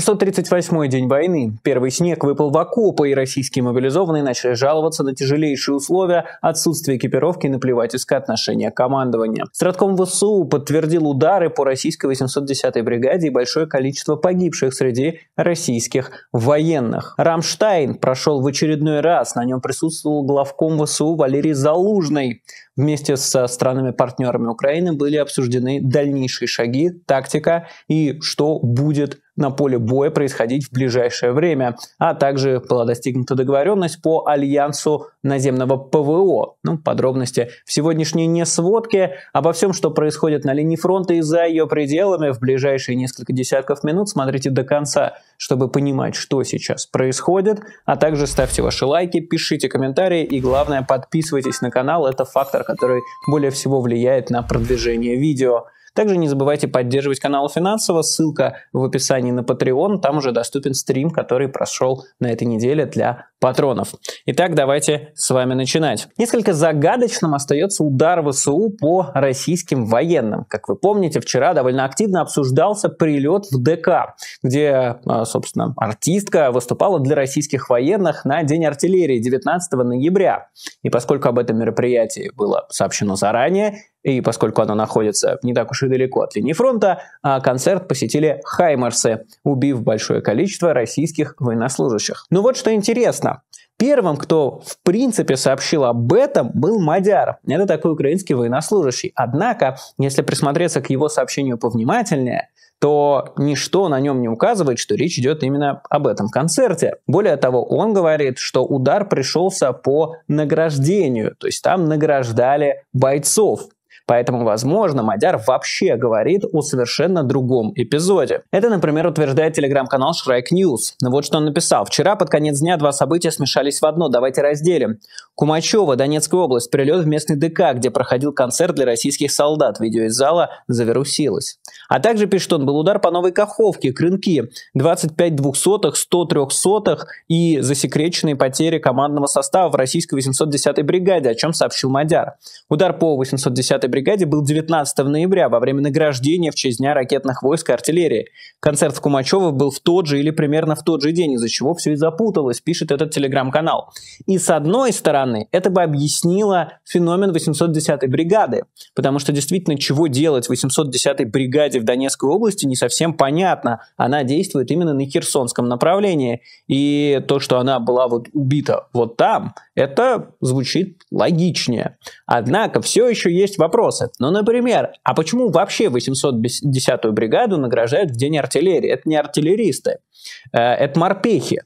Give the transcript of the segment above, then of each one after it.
638-й день войны. Первый снег выпал в окопы, и российские мобилизованные начали жаловаться на тяжелейшие условия, отсутствие экипировки и наплевательское отношение командования. Стратком ВСУ подтвердил удары по российской 810-й бригаде и большое количество погибших среди российских военных. Рамштайн прошел в очередной раз, на нем присутствовал главком ВСУ Валерий Залужный. Вместе со странами-партнерами Украины были обсуждены дальнейшие шаги, тактика и что будет на поле боя происходить в ближайшее время, а также была достигнута договоренность по альянсу наземного ПВО. Ну, подробности в сегодняшней несводке обо всем, что происходит на линии фронта и за ее пределами в ближайшие несколько десятков минут. Смотрите до конца, чтобы понимать, что сейчас происходит. А также ставьте ваши лайки, пишите комментарии и, главное, подписывайтесь на канал. Это фактор, который более всего влияет на продвижение видео. Также не забывайте поддерживать канал финансово, ссылка в описании на Patreon, там уже доступен стрим, который прошел на этой неделе для патронов. Итак, давайте с вами начинать. Несколько загадочным остается удар ВСУ по российским военным. Как вы помните, вчера довольно активно обсуждался прилет в ДК, где, а, собственно, артистка выступала для российских военных на День артиллерии 19 ноября. И поскольку об этом мероприятии было сообщено заранее, и поскольку оно находится не так уж и далеко от линии фронта, а концерт посетили хаймарсы, убив большое количество российских военнослужащих. Ну вот что интересно. Первым, кто в принципе сообщил об этом, был Мадяров. Это такой украинский военнослужащий. Однако, если присмотреться к его сообщению повнимательнее, то ничто на нем не указывает, что речь идет именно об этом концерте. Более того, он говорит, что удар пришелся по награждению, то есть там награждали бойцов. Поэтому, возможно, Мадяр вообще говорит о совершенно другом эпизоде. Это, например, утверждает телеграм-канал Шрайк News. Но ну Вот что он написал. «Вчера под конец дня два события смешались в одно. Давайте разделим. Кумачева, Донецкая область, прилет в местный ДК, где проходил концерт для российских солдат. Видео из зала завирусилось. А также пишет он, был удар по новой Каховке, Крынки, 25 двухсотых, 103 сотых и засекреченные потери командного состава в российской 810-й бригаде, о чем сообщил Мадяр. Удар по 810-й бригаде был 19 ноября во время награждения в честь Дня ракетных войск и артиллерии. Концерт в Кумачево был в тот же или примерно в тот же день, из-за чего все и запуталось, пишет этот телеграм-канал. И с одной стороны, это бы объяснило феномен 810-й бригады, потому что действительно, чего делать 810-й бригаде в Донецкой области не совсем понятно. Она действует именно на Херсонском направлении, и то, что она была вот убита вот там – это звучит логичнее. Однако все еще есть вопросы. Ну, например, а почему вообще 810-ю бригаду награждают в день артиллерии? Это не артиллеристы, э, это морпехи.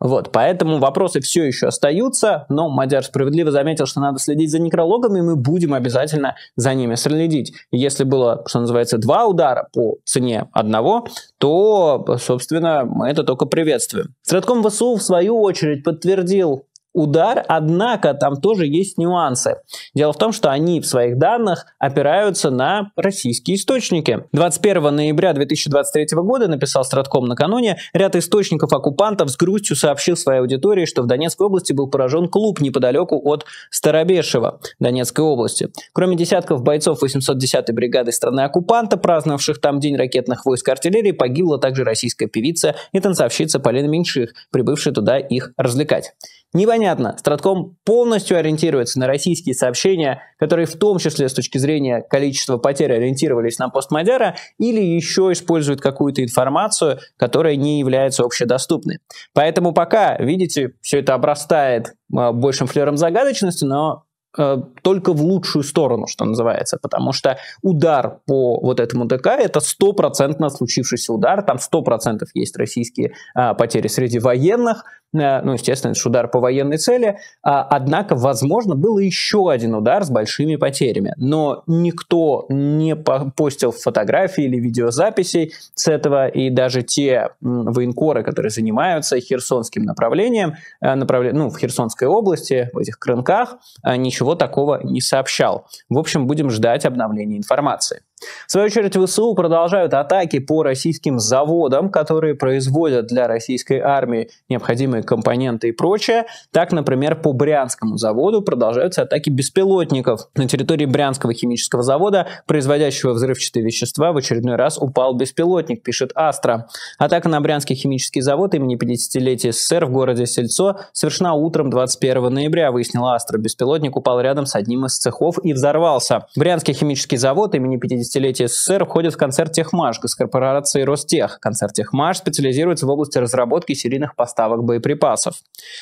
Вот, поэтому вопросы все еще остаются, но Мадяр справедливо заметил, что надо следить за некрологами, и мы будем обязательно за ними следить. Если было, что называется, два удара по цене одного, то, собственно, мы это только приветствуем. Средком ВСУ, в свою очередь, подтвердил удар, однако там тоже есть нюансы. Дело в том, что они в своих данных опираются на российские источники. 21 ноября 2023 года, написал Стратком накануне, ряд источников оккупантов с грустью сообщил своей аудитории, что в Донецкой области был поражен клуб неподалеку от Старобешева Донецкой области. Кроме десятков бойцов 810-й бригады страны оккупанта, праздновавших там День ракетных войск артиллерии, погибла также российская певица и танцовщица Полина Меньших, прибывшая туда их развлекать. Непонятно, Стратком полностью ориентируется на российские сообщения, которые в том числе с точки зрения количества потерь ориентировались на постмодера, или еще использует какую-то информацию, которая не является общедоступной. Поэтому пока, видите, все это обрастает э, большим флером загадочности, но э, только в лучшую сторону, что называется, потому что удар по вот этому ДК это стопроцентно случившийся удар, там сто процентов есть российские а, потери среди военных, Э, ну, естественно, это же удар по военной цели, а, однако, возможно, был еще один удар с большими потерями, но никто не постил фотографии или видеозаписей с этого, и даже те военкоры, которые занимаются херсонским направлением, э, направле... ну, в Херсонской области, в этих крынках, э, ничего такого не сообщал. В общем, будем ждать обновления информации. В свою очередь ВСУ продолжают атаки по российским заводам, которые производят для российской армии необходимые компоненты и прочее. Так, например, по Брянскому заводу продолжаются атаки беспилотников. На территории Брянского химического завода, производящего взрывчатые вещества, в очередной раз упал беспилотник, пишет Астра. Атака на Брянский химический завод имени 50-летия СССР в городе Сельцо совершена утром 21 ноября, выяснила Астра. Беспилотник упал рядом с одним из цехов и взорвался. Брянский химический завод имени 50 50-летия СССР входит в концерт «Техмаш» с корпорацией «Ростех». Концерт «Техмаш» специализируется в области разработки серийных поставок боеприпасов.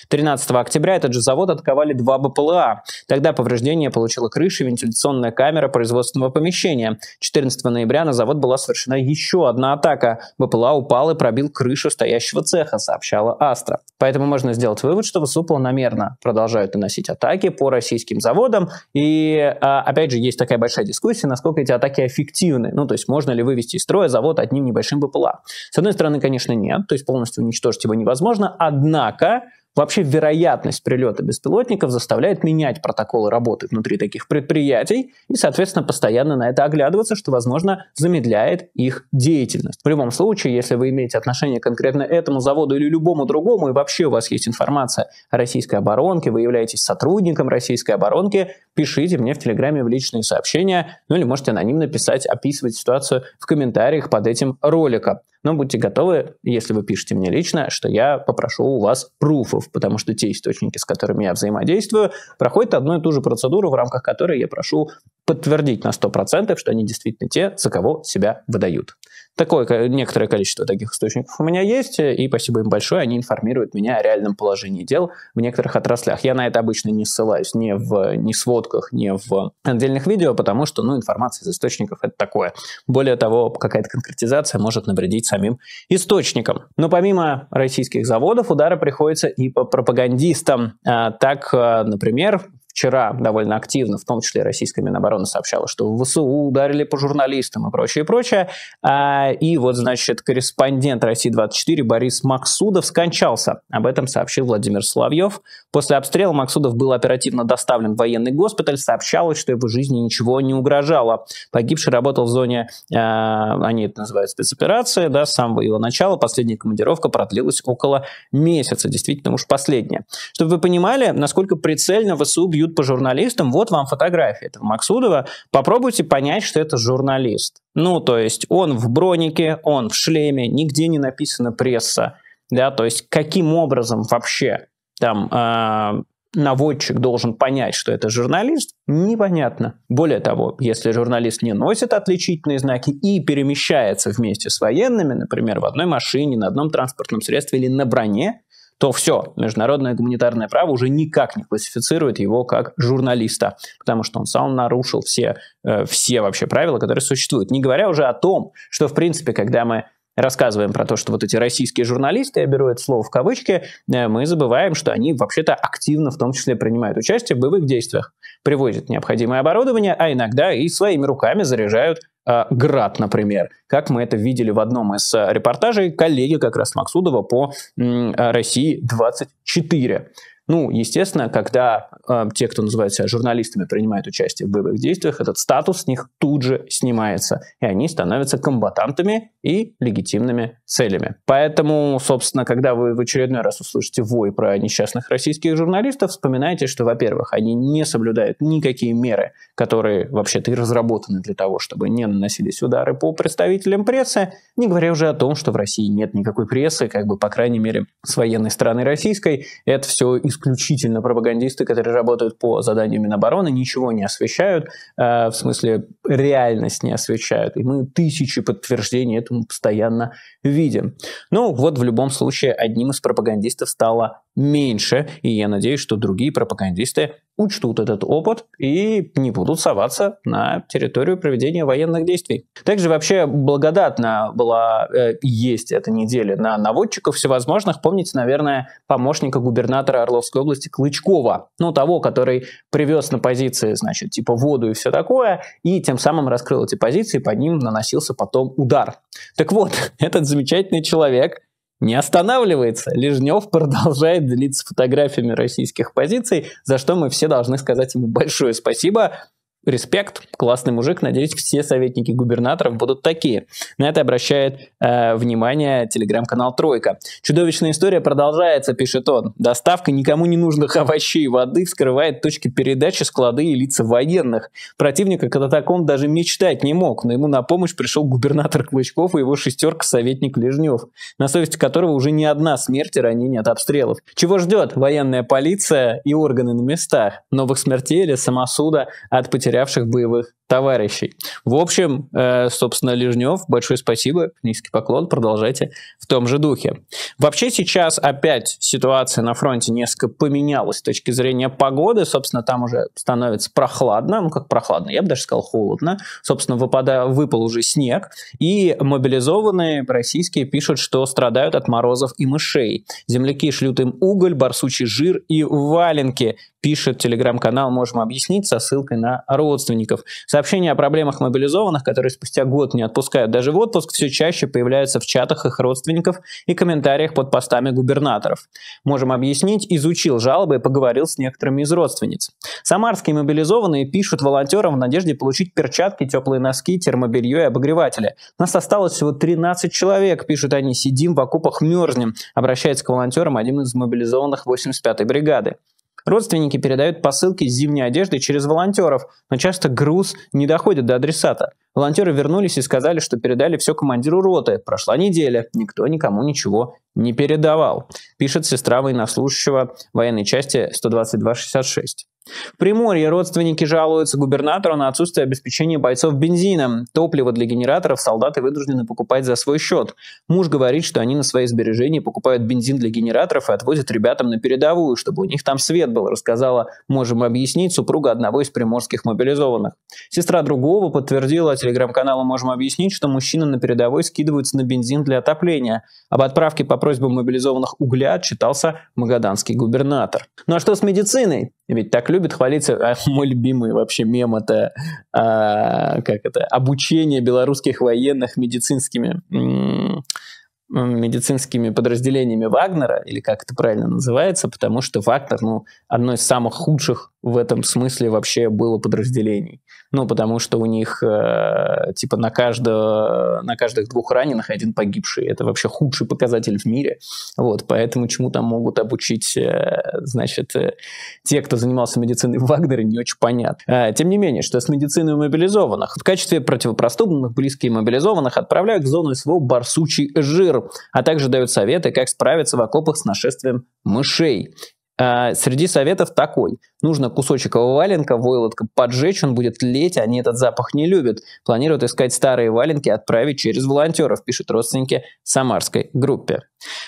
13 октября этот же завод атаковали два БПЛА. Тогда повреждение получила крыша и вентиляционная камера производственного помещения. 14 ноября на завод была совершена еще одна атака. БПЛА упал и пробил крышу стоящего цеха, сообщала Астра. Поэтому можно сделать вывод, что ВСУ планомерно продолжают наносить атаки по российским заводам. И, а, опять же, есть такая большая дискуссия, насколько эти атаки эффективны. Ну, то есть можно ли вывести из строя завод одним небольшим БПЛА? С одной стороны, конечно, нет, то есть полностью уничтожить его невозможно, однако Вообще вероятность прилета беспилотников заставляет менять протоколы работы внутри таких предприятий и, соответственно, постоянно на это оглядываться, что, возможно, замедляет их деятельность. В любом случае, если вы имеете отношение конкретно этому заводу или любому другому, и вообще у вас есть информация о российской оборонке, вы являетесь сотрудником российской оборонки, пишите мне в Телеграме в личные сообщения, ну или можете анонимно писать, описывать ситуацию в комментариях под этим роликом. Но будьте готовы, если вы пишете мне лично, что я попрошу у вас пруфов, потому что те источники, с которыми я взаимодействую, проходят одну и ту же процедуру, в рамках которой я прошу подтвердить на 100%, что они действительно те, за кого себя выдают. Такое некоторое количество таких источников у меня есть, э, и спасибо им большое, они информируют меня о реальном положении дел в некоторых отраслях. Я на это обычно не ссылаюсь ни в ни сводках, ни в отдельных видео, потому что ну, информация из источников это такое. Более того, какая-то конкретизация может навредить самим источникам. Но помимо российских заводов, удары приходится и по пропагандистам. А так, э, например, Вчера довольно активно, в том числе российская Минобороны, сообщала, что в ВСУ ударили по журналистам и прочее, и прочее. А, и вот, значит, корреспондент России-24 Борис Максудов скончался. Об этом сообщил Владимир Соловьев. После обстрела Максудов был оперативно доставлен в военный госпиталь. Сообщалось, что его жизни ничего не угрожало. Погибший работал в зоне, э, они это называют спецоперация, да, с самого его начала. Последняя командировка продлилась около месяца. Действительно, уж последняя. Чтобы вы понимали, насколько прицельно ВСУ бьют бьют по журналистам, вот вам фотография этого Максудова, попробуйте понять, что это журналист. Ну, то есть он в бронике, он в шлеме, нигде не написано пресса, да, то есть каким образом вообще там э, наводчик должен понять, что это журналист, непонятно. Более того, если журналист не носит отличительные знаки и перемещается вместе с военными, например, в одной машине, на одном транспортном средстве или на броне, то все, международное гуманитарное право уже никак не классифицирует его как журналиста, потому что он сам нарушил все, э, все вообще правила, которые существуют. Не говоря уже о том, что, в принципе, когда мы рассказываем про то, что вот эти российские журналисты, я беру это слово в кавычки, э, мы забываем, что они вообще-то активно в том числе принимают участие в боевых действиях, привозят необходимое оборудование, а иногда и своими руками заряжают Э, Град, например, как мы это видели в одном из э, репортажей коллеги как раз Максудова по э, России 24. Ну, естественно, когда э, те, кто называют журналистами, принимают участие в боевых действиях, этот статус с них тут же снимается, и они становятся комбатантами и легитимными целями. Поэтому, собственно, когда вы в очередной раз услышите вой про несчастных российских журналистов, вспоминайте, что, во-первых, они не соблюдают никакие меры, которые вообще-то и разработаны для того, чтобы не наносились удары по представителям прессы, не говоря уже о том, что в России нет никакой прессы, как бы, по крайней мере, с военной стороны российской, это все искусственно исключительно пропагандисты, которые работают по заданию Минобороны, ничего не освещают, э, в смысле реальность не освещают. И мы тысячи подтверждений этому постоянно видим. Ну, вот в любом случае одним из пропагандистов стала меньше, и я надеюсь, что другие пропагандисты учтут этот опыт и не будут соваться на территорию проведения военных действий. Также вообще благодатно была э, есть эта неделя на наводчиков всевозможных. Помните, наверное, помощника губернатора Орловской области Клычкова, ну, того, который привез на позиции, значит, типа воду и все такое, и тем самым раскрыл эти позиции, по ним наносился потом удар. Так вот, этот замечательный человек не останавливается. Лежнев продолжает делиться фотографиями российских позиций, за что мы все должны сказать ему большое спасибо. Респект, классный мужик, надеюсь, все советники губернаторов будут такие. На это обращает э, внимание телеграм-канал «Тройка». «Чудовищная история продолжается», пишет он. «Доставка никому не нужных овощей и воды вскрывает точки передачи, склады и лица военных. Противника когда таком даже мечтать не мог, но ему на помощь пришел губернатор Клычков и его шестерка-советник Лежнев, на совести которого уже не одна смерть и ранение от обстрелов. Чего ждет военная полиция и органы на местах? Новых смертей или самосуда от потерь потерявших боевых товарищей. В общем, э, собственно, Лежнев, большое спасибо, низкий поклон, продолжайте в том же духе. Вообще сейчас опять ситуация на фронте несколько поменялась с точки зрения погоды, собственно, там уже становится прохладно, ну как прохладно, я бы даже сказал холодно, собственно, выпада, выпал уже снег, и мобилизованные российские пишут, что страдают от морозов и мышей. Земляки шлют им уголь, барсучий жир и валенки, пишет телеграм-канал «Можем объяснить» со ссылкой на родственников. Сообщения о проблемах мобилизованных, которые спустя год не отпускают даже в отпуск, все чаще появляются в чатах их родственников и комментариях под постами губернаторов. Можем объяснить, изучил жалобы и поговорил с некоторыми из родственниц. Самарские мобилизованные пишут волонтерам в надежде получить перчатки, теплые носки, термобелье и обогреватели. Нас осталось всего 13 человек, пишут они, сидим в окопах мерзнем, обращается к волонтерам один из мобилизованных 85-й бригады. Родственники передают посылки с зимней одеждой через волонтеров, но часто груз не доходит до адресата. Волонтеры вернулись и сказали, что передали все командиру роты. Прошла неделя, никто никому ничего не передавал, пишет сестра военнослужащего военной части 12266. В Приморье родственники жалуются губернатору на отсутствие обеспечения бойцов бензином. Топливо для генераторов солдаты вынуждены покупать за свой счет. Муж говорит, что они на свои сбережения покупают бензин для генераторов и отвозят ребятам на передовую, чтобы у них там свет был, рассказала, можем объяснить, супруга одного из приморских мобилизованных. Сестра другого подтвердила телеграм-каналу «Можем объяснить», что мужчины на передовой скидываются на бензин для отопления. Об отправке по просьбам мобилизованных угля отчитался магаданский губернатор. Ну а что с медициной? ведь так любят хвалиться, а мой любимый вообще мем это, а, как это, обучение белорусских военных медицинскими медицинскими подразделениями Вагнера, или как это правильно называется, потому что Вагнер, ну, одно из самых худших в этом смысле вообще было подразделений. Ну, потому что у них, э, типа, на, каждого, на каждых двух раненых один погибший. Это вообще худший показатель в мире. Вот, поэтому чему там могут обучить, э, значит, э, те, кто занимался медициной в Вагнере, не очень понятно. Э, тем не менее, что с медициной мобилизованных? В качестве противопроступных близкие мобилизованных отправляют в зону СВО барсучий жир, а также дают советы, как справиться в окопах с нашествием мышей. А, среди советов такой. Нужно кусочек валенка, войлотка поджечь, он будет леть, они этот запах не любят. Планируют искать старые валенки, отправить через волонтеров, пишут родственники самарской группе.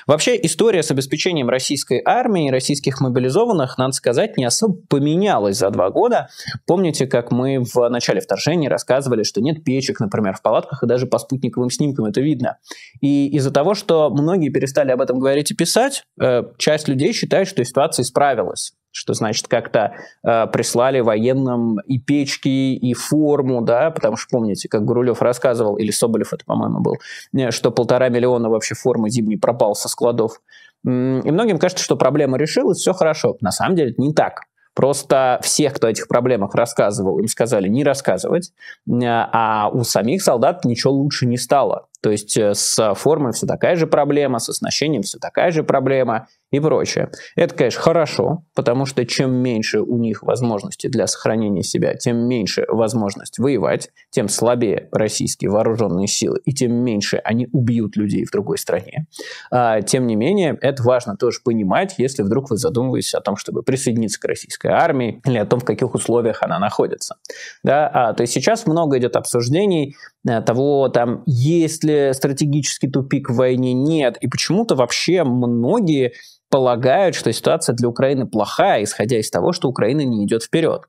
Вообще история с обеспечением российской армии и российских мобилизованных, надо сказать, не особо поменялась за два года. Помните, как мы в начале вторжения рассказывали, что нет печек, например, в палатках, и даже по спутниковым снимкам это видно. И из-за того, что многие перестали об этом говорить и писать, э, часть людей считает, что ситуация исправилась что значит как-то э, прислали военным и печки, и форму, да, потому что помните, как Гурулев рассказывал, или Соболев это, по-моему, был, э, что полтора миллиона вообще формы зимней пропал со складов. И многим кажется, что проблема решилась, все хорошо. На самом деле это не так. Просто всех, кто о этих проблемах рассказывал, им сказали не рассказывать, э, а у самих солдат ничего лучше не стало. То есть э, с э, формой все такая же проблема, с оснащением все такая же проблема и прочее. Это, конечно, хорошо, потому что чем меньше у них возможности для сохранения себя, тем меньше возможность воевать, тем слабее российские вооруженные силы, и тем меньше они убьют людей в другой стране. А, тем не менее, это важно тоже понимать, если вдруг вы задумываетесь о том, чтобы присоединиться к российской армии, или о том, в каких условиях она находится. Да? А, то есть сейчас много идет обсуждений Э, того, там, есть ли стратегический тупик в войне, нет. И почему-то вообще многие полагают, что ситуация для Украины плохая, исходя из того, что Украина не идет вперед.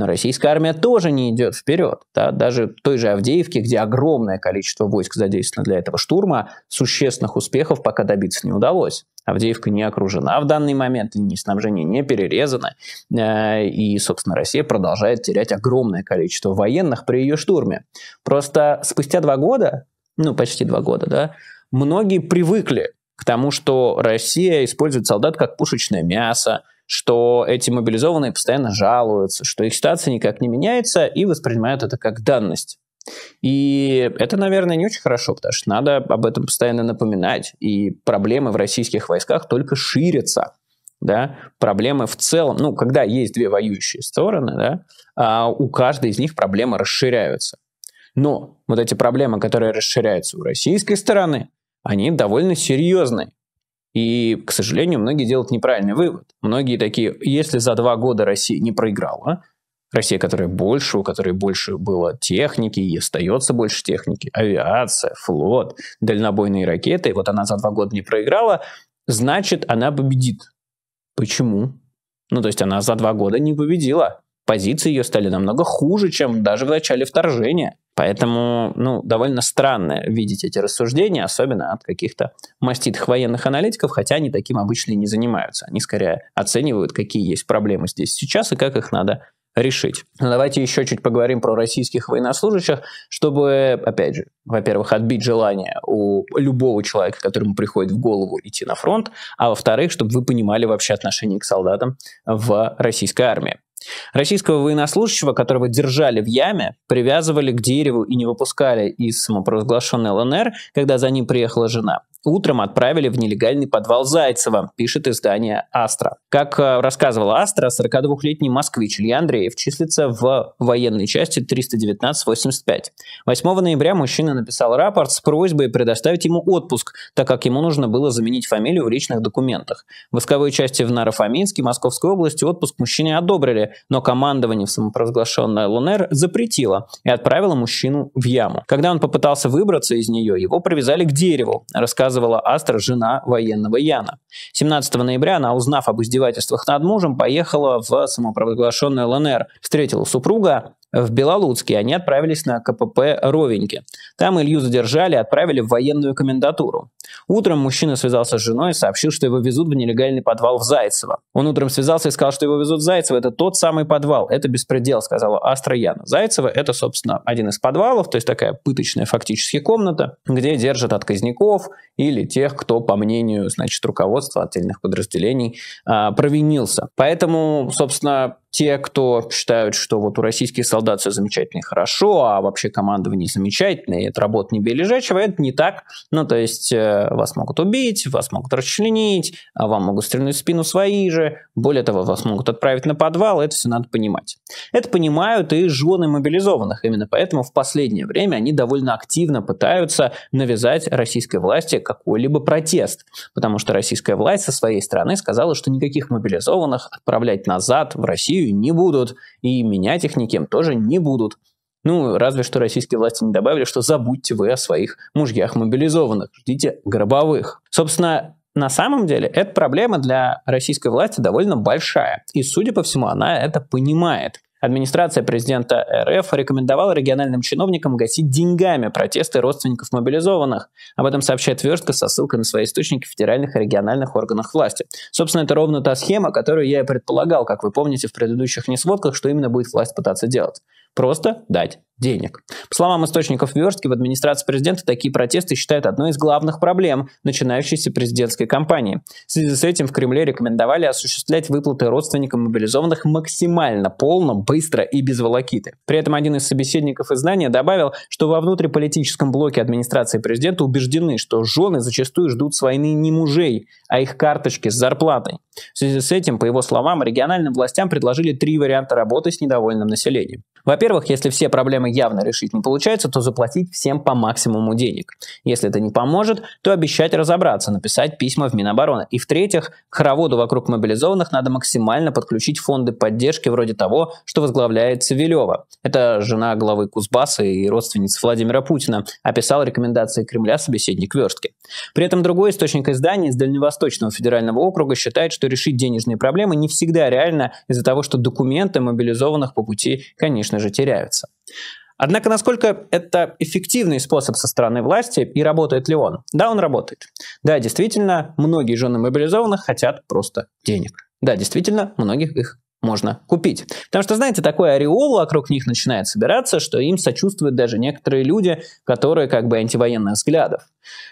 Но российская армия тоже не идет вперед. Да? Даже той же Авдеевки, где огромное количество войск задействовано для этого штурма, существенных успехов пока добиться не удалось. Авдеевка не окружена в данный момент, линии снабжение не перерезано, э, И, собственно, Россия продолжает терять огромное количество военных при ее штурме. Просто спустя два года, ну почти два года, да, многие привыкли к тому, что Россия использует солдат как пушечное мясо, что эти мобилизованные постоянно жалуются, что их ситуация никак не меняется и воспринимают это как данность. И это, наверное, не очень хорошо, потому что надо об этом постоянно напоминать, и проблемы в российских войсках только ширятся. Да? Проблемы в целом, ну, когда есть две воюющие стороны, да, а у каждой из них проблемы расширяются. Но вот эти проблемы, которые расширяются у российской стороны, они довольно серьезные. И, к сожалению, многие делают неправильный вывод. Многие такие, если за два года Россия не проиграла, Россия, которая больше, у которой больше было техники, и остается больше техники, авиация, флот, дальнобойные ракеты, вот она за два года не проиграла, значит, она победит. Почему? Ну, то есть она за два года не победила позиции ее стали намного хуже, чем даже в начале вторжения. Поэтому, ну, довольно странно видеть эти рассуждения, особенно от каких-то маститых военных аналитиков, хотя они таким обычно и не занимаются. Они скорее оценивают, какие есть проблемы здесь сейчас и как их надо решить. Но давайте еще чуть поговорим про российских военнослужащих, чтобы, опять же, во-первых, отбить желание у любого человека, которому приходит в голову идти на фронт, а во-вторых, чтобы вы понимали вообще отношение к солдатам в российской армии. Российского военнослужащего, которого держали в яме, привязывали к дереву и не выпускали из самопровозглашенной ЛНР, когда за ним приехала жена утром отправили в нелегальный подвал Зайцева, пишет издание «Астра». Как э, рассказывал «Астра», 42-летний москвич Илья Андреев числится в военной части 319-85. 8 ноября мужчина написал рапорт с просьбой предоставить ему отпуск, так как ему нужно было заменить фамилию в личных документах. В войсковой части в Наро-Фоминске Московской области отпуск мужчине одобрили, но командование в самопровозглашенной ЛНР запретило и отправило мужчину в яму. Когда он попытался выбраться из нее, его привязали к дереву, рассказывал рассказывала Астра, жена военного Яна. 17 ноября она, узнав об издевательствах над мужем, поехала в самопровозглашенный ЛНР, встретила супруга, в Белолуцке. Они отправились на КПП Ровеньки. Там Илью задержали и отправили в военную комендатуру. Утром мужчина связался с женой и сообщил, что его везут в нелегальный подвал в Зайцево. Он утром связался и сказал, что его везут в Зайцево. Это тот самый подвал. Это беспредел, сказала Астра Яна. Зайцево – это, собственно, один из подвалов, то есть такая пыточная фактически комната, где держат отказников или тех, кто, по мнению, значит, руководства отдельных подразделений, а, провинился. Поэтому, собственно, те, кто считают, что вот у российских солдат все замечательно и хорошо, а вообще командование замечательное, это работа не лежачего, это не так. Ну, то есть э, вас могут убить, вас могут расчленить, а вам могут стрельнуть в спину свои же, более того, вас могут отправить на подвал, это все надо понимать. Это понимают и жены мобилизованных, именно поэтому в последнее время они довольно активно пытаются навязать российской власти какой-либо протест, потому что российская власть со своей стороны сказала, что никаких мобилизованных отправлять назад в Россию Россию не будут, и менять их никем тоже не будут. Ну, разве что российские власти не добавили, что забудьте вы о своих мужьях мобилизованных, ждите гробовых. Собственно, на самом деле, эта проблема для российской власти довольно большая. И, судя по всему, она это понимает. Администрация президента РФ рекомендовала региональным чиновникам гасить деньгами протесты родственников мобилизованных. Об этом сообщает Верстка со ссылкой на свои источники в федеральных и региональных органах власти. Собственно, это ровно та схема, которую я и предполагал, как вы помните в предыдущих несводках, что именно будет власть пытаться делать. Просто дать денег. По словам источников верстки, в администрации президента такие протесты считают одной из главных проблем начинающейся президентской кампании. В связи с этим в Кремле рекомендовали осуществлять выплаты родственникам мобилизованных максимально полно, быстро и без волокиты. При этом один из собеседников издания добавил, что во внутриполитическом блоке администрации президента убеждены, что жены зачастую ждут с войны не мужей, а их карточки с зарплатой. В связи с этим, по его словам, региональным властям предложили три варианта работы с недовольным населением. Во-первых, если все проблемы явно решить не получается, то заплатить всем по максимуму денег. Если это не поможет, то обещать разобраться, написать письма в Минобороны. И в-третьих, к хороводу вокруг мобилизованных надо максимально подключить фонды поддержки вроде того, что что возглавляет Савелева. Это жена главы Кузбасса и родственница Владимира Путина, описал рекомендации Кремля собеседник Верстки. При этом другой источник издания из Дальневосточного федерального округа считает, что решить денежные проблемы не всегда реально из-за того, что документы мобилизованных по пути, конечно же, теряются. Однако, насколько это эффективный способ со стороны власти и работает ли он? Да, он работает. Да, действительно, многие жены мобилизованных хотят просто денег. Да, действительно, многих их можно купить. Потому что, знаете, такой ореол вокруг них начинает собираться, что им сочувствуют даже некоторые люди, которые как бы антивоенных взглядов.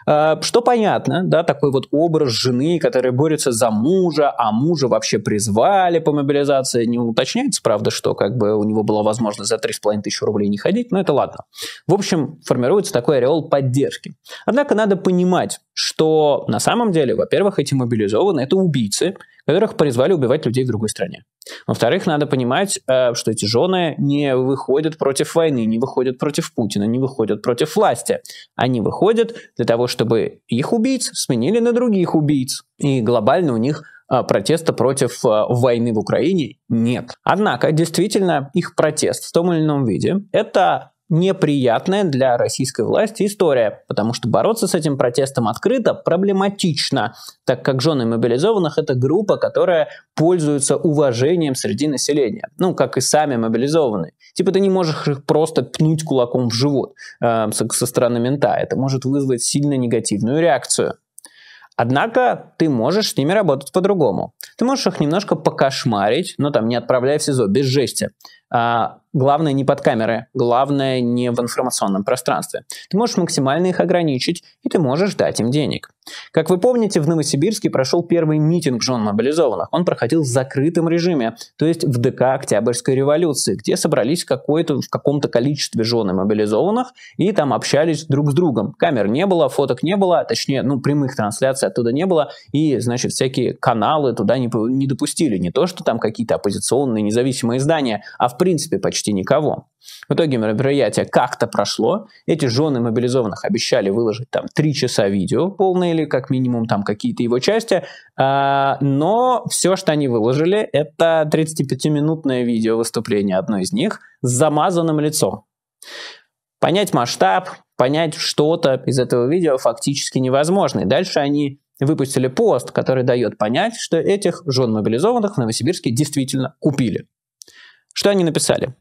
Э, что понятно, да, такой вот образ жены, которая борется за мужа, а мужа вообще призвали по мобилизации, не уточняется, правда, что как бы у него была возможность за 3,5 тысячи рублей не ходить, но это ладно. В общем, формируется такой ореол поддержки. Однако надо понимать, что на самом деле, во-первых, эти мобилизованные – это убийцы, которых призвали убивать людей в другой стране. Во-вторых, надо понимать, э, что эти жены не выходят против войны, не выходят против Путина, не выходят против власти. Они выходят для того, чтобы их убийц сменили на других убийц. И глобально у них а, протеста против а, войны в Украине нет. Однако, действительно, их протест в том или ином виде – это неприятная для российской власти история, потому что бороться с этим протестом открыто проблематично, так как жены мобилизованных – это группа, которая пользуется уважением среди населения, ну, как и сами мобилизованные. Типа ты не можешь их просто пнуть кулаком в живот э, со, со стороны мента, это может вызвать сильно негативную реакцию. Однако ты можешь с ними работать по-другому. Ты можешь их немножко покошмарить, но там не отправляя в СИЗО без жести. А, главное не под камеры, главное не в информационном пространстве. Ты можешь максимально их ограничить, и ты можешь дать им денег. Как вы помните, в Новосибирске прошел первый митинг жен мобилизованных. Он проходил в закрытом режиме, то есть в ДК Октябрьской революции, где собрались какое-то, в каком-то количестве жен мобилизованных и там общались друг с другом. Камер не было, фоток не было, точнее, ну, прямых трансляций оттуда не было, и, значит, всякие каналы туда не, не допустили. Не то, что там какие-то оппозиционные независимые издания, а в в принципе почти никого. В итоге мероприятие как-то прошло. Эти жены мобилизованных обещали выложить там три часа видео полное или как минимум там какие-то его части. А, но все, что они выложили, это 35-минутное видео выступление одной из них с замазанным лицом. Понять масштаб, понять что-то из этого видео фактически невозможно. И дальше они выпустили пост, который дает понять, что этих жен мобилизованных в Новосибирске действительно купили. Что они написали?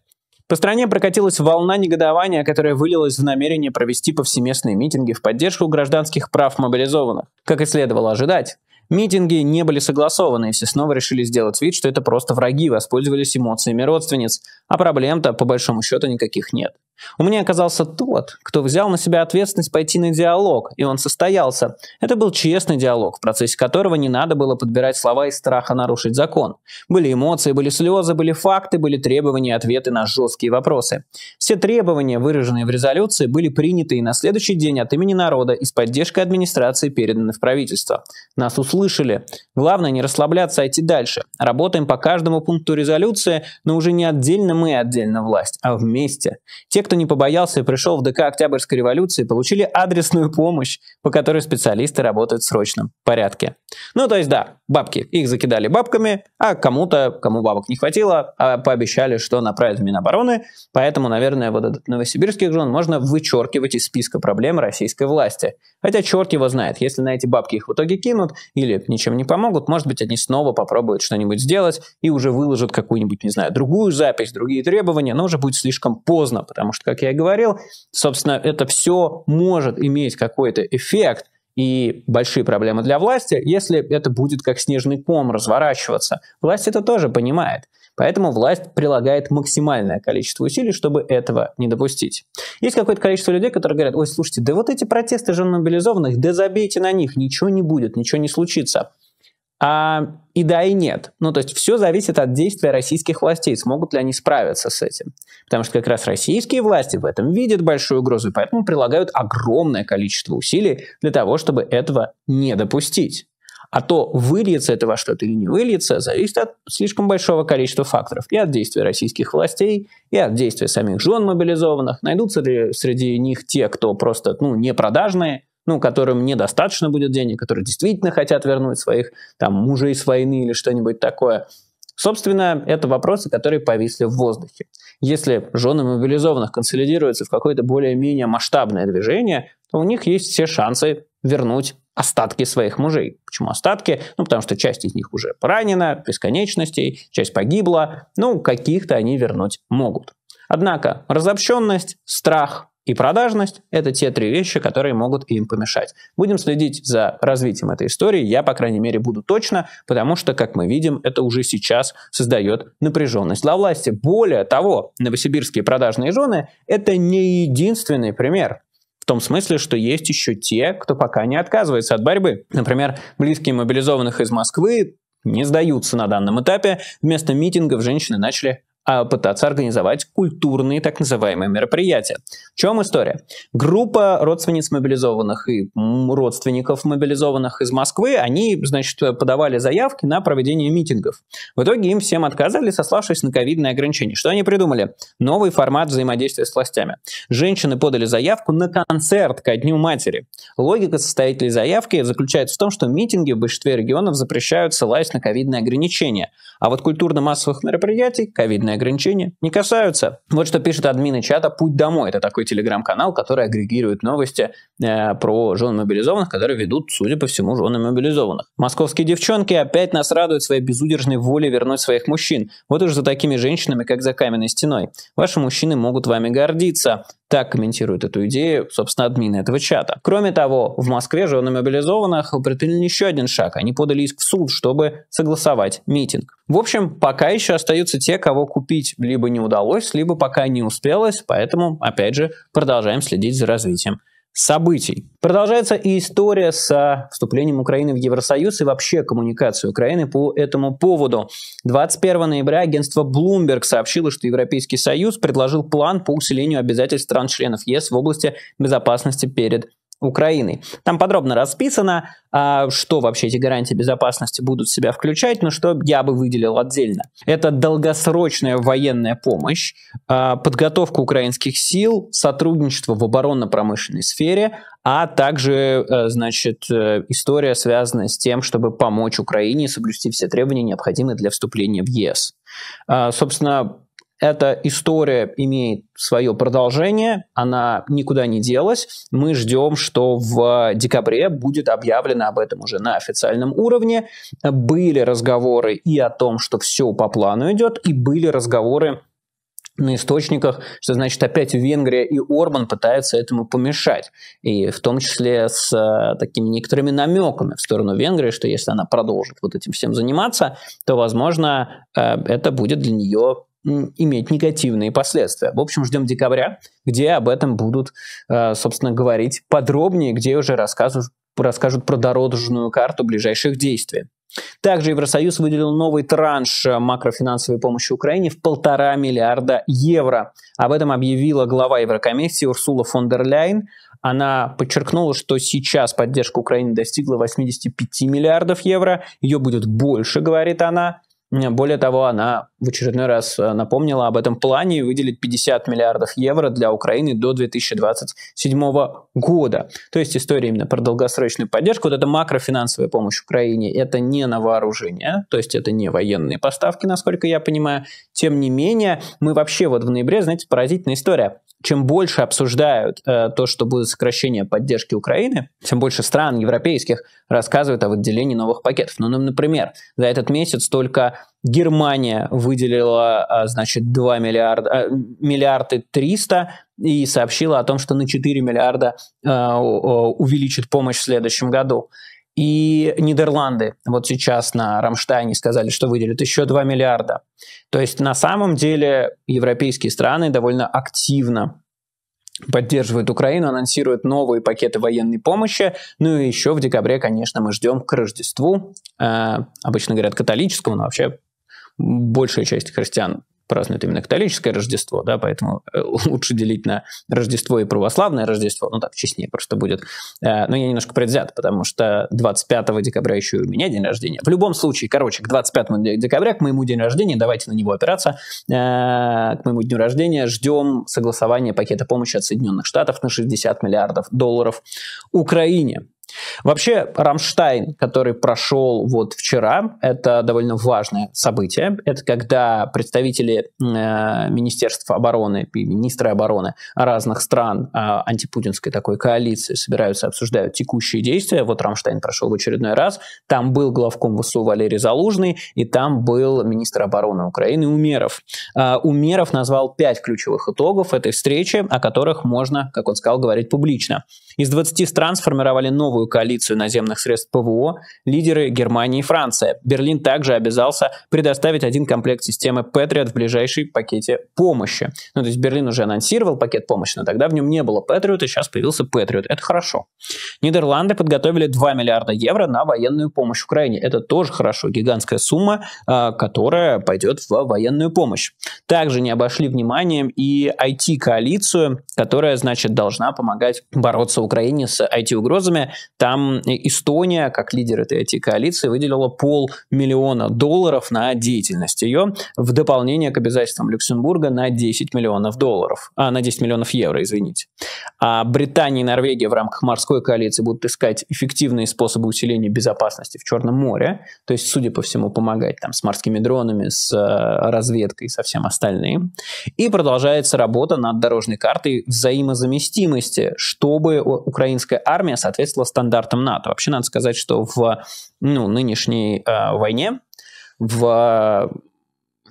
По стране прокатилась волна негодования, которая вылилась в намерение провести повсеместные митинги в поддержку гражданских прав мобилизованных. Как и следовало ожидать, Митинги не были согласованы, и все снова решили сделать вид, что это просто враги, воспользовались эмоциями родственниц, а проблем-то, по большому счету, никаких нет. У меня оказался тот, кто взял на себя ответственность пойти на диалог, и он состоялся. Это был честный диалог, в процессе которого не надо было подбирать слова из страха нарушить закон. Были эмоции, были слезы, были факты, были требования и ответы на жесткие вопросы. Все требования, выраженные в резолюции, были приняты и на следующий день от имени народа и с поддержкой администрации переданы в правительство. Нас услышали. Главное не расслабляться, а идти дальше. Работаем по каждому пункту резолюции, но уже не отдельно мы и а отдельно власть, а вместе. Те, кто не побоялся и пришел в ДК Октябрьской революции, получили адресную помощь, по которой специалисты работают в срочном порядке. Ну, то есть, да, бабки. Их закидали бабками, а кому-то, кому бабок не хватило, а пообещали, что направят в Минобороны. Поэтому, наверное, вот этот Новосибирский жен можно вычеркивать из списка проблем российской власти. Хотя черт его знает, если на эти бабки их в итоге кинут или ничем не помогут, может быть, они снова попробуют что-нибудь сделать и уже выложат какую-нибудь, не знаю, другую запись, другие требования, но уже будет слишком поздно, потому что что, как я и говорил, собственно, это все может иметь какой-то эффект и большие проблемы для власти, если это будет как снежный ком разворачиваться. Власть это тоже понимает. Поэтому власть прилагает максимальное количество усилий, чтобы этого не допустить. Есть какое-то количество людей, которые говорят, ой, слушайте, да вот эти протесты же мобилизованных, да забейте на них, ничего не будет, ничего не случится. А, и да, и нет. Ну, то есть все зависит от действия российских властей, смогут ли они справиться с этим. Потому что как раз российские власти в этом видят большую угрозу, и поэтому прилагают огромное количество усилий для того, чтобы этого не допустить. А то, выльется это во что-то или не выльется, зависит от слишком большого количества факторов. И от действия российских властей, и от действия самих жен мобилизованных. Найдутся ли среди них те, кто просто ну, не продажные, ну, которым недостаточно будет денег, которые действительно хотят вернуть своих там мужей с войны или что-нибудь такое. Собственно, это вопросы, которые повисли в воздухе. Если жены мобилизованных консолидируются в какое-то более-менее масштабное движение, то у них есть все шансы вернуть остатки своих мужей. Почему остатки? Ну, потому что часть из них уже поранена, бесконечностей, часть погибла, ну, каких-то они вернуть могут. Однако разобщенность, страх, и продажность – это те три вещи, которые могут им помешать. Будем следить за развитием этой истории. Я, по крайней мере, буду точно, потому что, как мы видим, это уже сейчас создает напряженность для власти. Более того, новосибирские продажные жены – это не единственный пример. В том смысле, что есть еще те, кто пока не отказывается от борьбы. Например, близкие мобилизованных из Москвы не сдаются на данном этапе. Вместо митингов женщины начали а пытаться организовать культурные так называемые мероприятия. В чем история? Группа родственниц мобилизованных и родственников мобилизованных из Москвы, они, значит, подавали заявки на проведение митингов. В итоге им всем отказали, сославшись на ковидные ограничения. Что они придумали? Новый формат взаимодействия с властями. Женщины подали заявку на концерт ко Дню Матери. Логика составителей заявки заключается в том, что митинги в большинстве регионов запрещают, ссылаясь на ковидные ограничения. А вот культурно-массовых мероприятий ковидные ограничения не касаются. Вот что пишет админы чата «Путь домой». Это такой телеграм-канал, который агрегирует новости э, про жен мобилизованных, которые ведут, судя по всему, жены мобилизованных. Московские девчонки опять нас радуют своей безудержной волей вернуть своих мужчин. Вот уж за такими женщинами, как за каменной стеной. Ваши мужчины могут вами гордиться. Так комментирует эту идею, собственно, админы этого чата. Кроме того, в Москве жены мобилизованных предприняли еще один шаг. Они подали иск в суд, чтобы согласовать митинг. В общем, пока еще остаются те, кого купить либо не удалось, либо пока не успелось, поэтому, опять же, продолжаем следить за развитием событий. Продолжается и история со вступлением Украины в Евросоюз и вообще коммуникации Украины по этому поводу. 21 ноября агентство Bloomberg сообщило, что Европейский Союз предложил план по усилению обязательств стран-членов ЕС в области безопасности перед Украины. Там подробно расписано, а, что вообще эти гарантии безопасности будут себя включать, но что я бы выделил отдельно. Это долгосрочная военная помощь, а, подготовка украинских сил, сотрудничество в оборонно-промышленной сфере, а также, э, значит, э, история, связанная с тем, чтобы помочь Украине соблюсти все требования, необходимые для вступления в ЕС. А, собственно, эта история имеет свое продолжение, она никуда не делась. Мы ждем, что в э, декабре будет объявлено об этом уже на официальном уровне. Были разговоры и о том, что все по плану идет, и были разговоры на источниках, что значит опять Венгрия и Орбан пытаются этому помешать. И в том числе с а, такими некоторыми намеками в сторону Венгрии, что если она продолжит вот этим всем заниматься, то, возможно, а, это будет для нее иметь негативные последствия. В общем, ждем декабря, где об этом будут, э, собственно, говорить подробнее, где уже расскажут, расскажут про дорожную карту ближайших действий. Также Евросоюз выделил новый транш э, макрофинансовой помощи Украине в полтора миллиарда евро. Об этом объявила глава Еврокомиссии Урсула фон дер Ляйн. Она подчеркнула, что сейчас поддержка Украины достигла 85 миллиардов евро. Ее будет больше, говорит она. Более того, она в очередной раз э, напомнила об этом плане выделить 50 миллиардов евро для Украины до 2027 года. То есть история именно про долгосрочную поддержку. Вот это макрофинансовая помощь Украине, это не на вооружение, то есть это не военные поставки, насколько я понимаю. Тем не менее, мы вообще вот в ноябре, знаете, поразительная история чем больше обсуждают э, то, что будет сокращение поддержки Украины, тем больше стран европейских рассказывают о выделении новых пакетов. Ну, ну, например, за этот месяц только Германия выделила, а, значит, 2 миллиарда, миллиарды 300 и сообщила о том, что на 4 миллиарда а, увеличит помощь в следующем году. И Нидерланды вот сейчас на Рамштайне сказали, что выделят еще 2 миллиарда. То есть на самом деле европейские страны довольно активно поддерживает Украину, анонсирует новые пакеты военной помощи. Ну и еще в декабре, конечно, мы ждем к Рождеству. Э, обычно говорят католическому, но вообще большая часть христиан празднует именно католическое Рождество, да, поэтому э, лучше делить на Рождество и православное Рождество, ну так честнее просто будет. Э, но я немножко предвзят, потому что 25 декабря еще у меня день рождения. В любом случае, короче, к 25 декабря, к моему дню рождения, давайте на него опираться, э, к моему дню рождения ждем согласования пакета помощи от Соединенных Штатов на 60 миллиардов долларов Украине. Вообще, Рамштайн, который прошел вот вчера, это довольно важное событие. Это когда представители э, Министерства обороны и министры обороны разных стран э, антипутинской такой коалиции собираются, обсуждают текущие действия. Вот Рамштайн прошел в очередной раз. Там был главком ВСУ Валерий Залужный, и там был министр обороны Украины Умеров. Э, Умеров назвал пять ключевых итогов этой встречи, о которых можно, как он сказал, говорить публично. Из 20 стран сформировали новую новую коалицию наземных средств ПВО лидеры Германии и Франция. Берлин также обязался предоставить один комплект системы Patriot в ближайшей пакете помощи. Ну, то есть Берлин уже анонсировал пакет помощи, но тогда в нем не было Patriot, и сейчас появился Patriot. Это хорошо. Нидерланды подготовили 2 миллиарда евро на военную помощь Украине. Это тоже хорошо. Гигантская сумма, а, которая пойдет в военную помощь. Также не обошли вниманием и IT-коалицию, которая, значит, должна помогать бороться Украине с IT-угрозами. Там Эстония, как лидер этой IT-коалиции, выделила полмиллиона долларов на деятельность ее в дополнение к обязательствам Люксембурга на 10 миллионов долларов, а, на 10 миллионов евро, извините. А Британия и Норвегия в рамках морской коалиции будут искать эффективные способы усиления безопасности в Черном море, то есть, судя по всему, помогать там с морскими дронами, с э, разведкой и со всем остальным. И продолжается работа над дорожной картой взаимозаместимости, чтобы украинская армия соответствовала стандартам НАТО. Вообще надо сказать, что в ну, нынешней э, войне в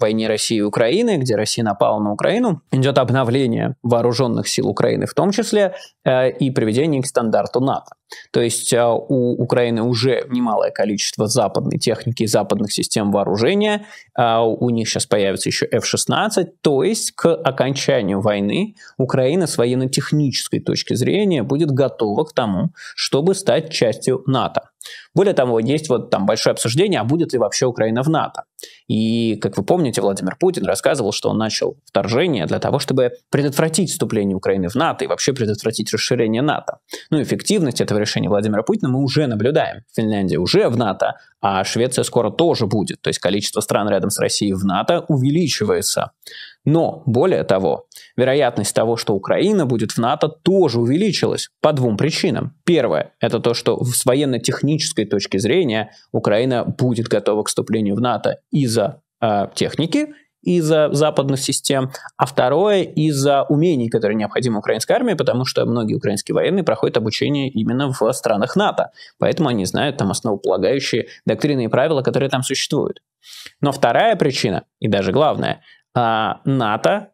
войне России и Украины, где Россия напала на Украину, идет обновление вооруженных сил Украины в том числе э, и приведение к стандарту НАТО. То есть э, у Украины уже немалое количество западной техники западных систем вооружения. Э, у них сейчас появится еще F-16. То есть к окончанию войны Украина с военно-технической точки зрения будет готова к тому, чтобы стать частью НАТО. Более того, есть вот там большое обсуждение, а будет ли вообще Украина в НАТО. И, как вы помните, Владимир Путин рассказывал, что он начал вторжение для того, чтобы предотвратить вступление Украины в НАТО и вообще предотвратить расширение НАТО. Ну, эффективность этого решения Владимира Путина мы уже наблюдаем. Финляндия уже в НАТО, а Швеция скоро тоже будет. То есть количество стран рядом с Россией в НАТО увеличивается. Но, более того, вероятность того, что Украина будет в НАТО, тоже увеличилась по двум причинам. Первое – это то, что с военно-технической точки зрения Украина будет готова к вступлению в НАТО из-за э, техники, из-за западных систем, а второе – из-за умений, которые необходимы украинской армии, потому что многие украинские военные проходят обучение именно в странах НАТО. Поэтому они знают там основополагающие доктрины и правила, которые там существуют. Но вторая причина, и даже главная – а, НАТО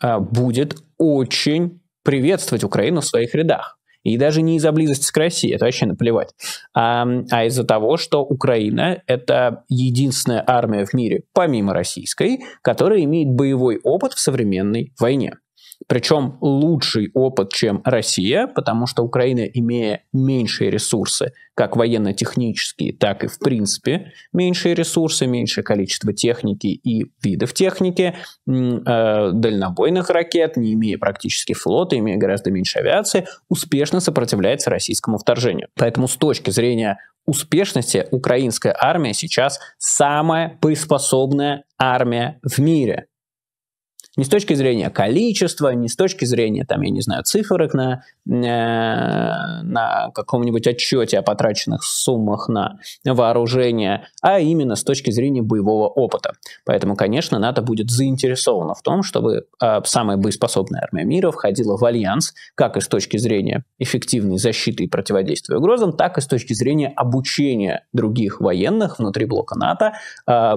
а, будет очень приветствовать Украину в своих рядах. И даже не из-за близости к России, это вообще наплевать, а, а из-за того, что Украина — это единственная армия в мире, помимо российской, которая имеет боевой опыт в современной войне. Причем лучший опыт, чем Россия, потому что Украина, имея меньшие ресурсы, как военно-технические, так и в принципе меньшие ресурсы, меньшее количество техники и видов техники, э, дальнобойных ракет, не имея практически флота, имея гораздо меньше авиации, успешно сопротивляется российскому вторжению. Поэтому с точки зрения успешности украинская армия сейчас самая боеспособная армия в мире. Не с точки зрения количества, не с точки зрения, там, я не знаю, цифрок на, э, на каком-нибудь отчете о потраченных суммах на вооружение, а именно с точки зрения боевого опыта. Поэтому, конечно, НАТО будет заинтересовано в том, чтобы э, самая боеспособная армия мира входила в альянс как и с точки зрения эффективной защиты и противодействия угрозам, так и с точки зрения обучения других военных внутри блока НАТО э,